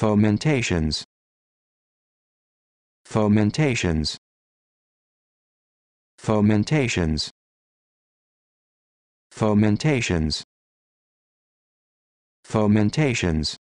fomentations fomentations fomentations fomentations fomentations